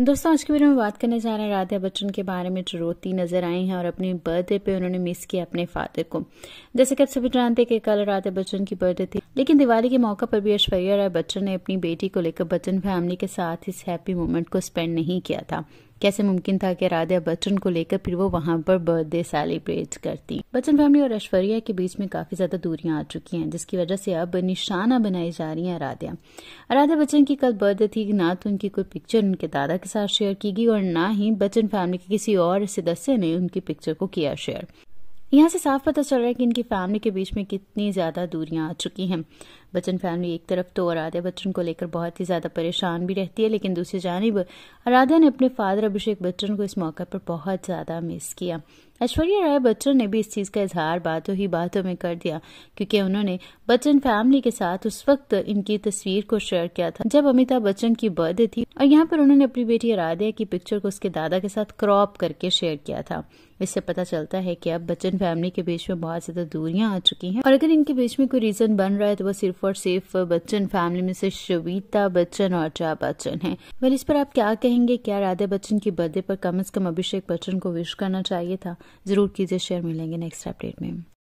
दोस्तों आज के वीडियो में बात करने जा रहे हैं राधा बच्चन के बारे में जो रोती नजर आई हैं और अपने बर्थडे पे उन्होंने मिस किया अपने फादर को जैसे कि आप सभी जानते हैं कि कल राधा बच्चन की बर्थडे थी लेकिन दिवाली के मौके पर भी ऐश्वर्या राय बच्चन ने अपनी बेटी को लेकर बच्चन फैमिली के साथ इस हैप्पी मोमेंट को स्पेंड नहीं किया था कैसे मुमकिन था कि राधिया बच्चन को लेकर फिर वो वहाँ पर बर्थडे सेलिब्रेट करती बच्चन फैमिली और ऐश्वर्या के बीच में काफी ज्यादा दूरियां आ चुकी हैं जिसकी वजह से अब निशाना बनाई जा रही है आराध्या आराध्या बच्चन की कल बर्थडे थी ना तो उनकी कोई पिक्चर उनके दादा के साथ शेयर की गई और ना ही बच्चन फैमिली के किसी और सदस्य ने उनकी पिक्चर को किया शेयर यहाँ से साफ पता चल रहा है कि इनकी फैमिली के बीच में कितनी ज्यादा दूरियां आ चुकी हैं बच्चन फैमिली एक तरफ तो आराध्या बच्चन को लेकर बहुत ही ज्यादा परेशान भी रहती है लेकिन दूसरी जानब आराध्या ने अपने फादर अभिषेक बच्चन को इस मौके पर बहुत ज्यादा मिस किया ऐश्वर्या राय बच्चन ने भी इस चीज़ का इजहार बातों ही बातों में कर दिया क्योंकि उन्होंने बच्चन फैमिली के साथ उस वक्त इनकी तस्वीर को शेयर किया था जब अमिताभ बच्चन की बर्थडे थी और यहाँ पर उन्होंने अपनी बेटी आराध्या की पिक्चर को उसके दादा के साथ क्रॉप करके शेयर किया था इससे पता चलता है कि अब बच्चन फैमिली के बीच में बहुत ज्यादा दूरियां आ चुकी हैं और अगर इनके बीच में कोई रीजन बन रहा है तो वो सिर्फ और सेफ बच्चन फैमिली में से शवीता बच्चन और चा बच्चन है वेल इस पर आप क्या कहेंगे क्या राधा बच्चन की बर्थडे पर कम अज कम अभिषेक बच्चन को विश करना चाहिए था जरूर कीजिए शेयर मिलेंगे नेक्स्ट अपडेट में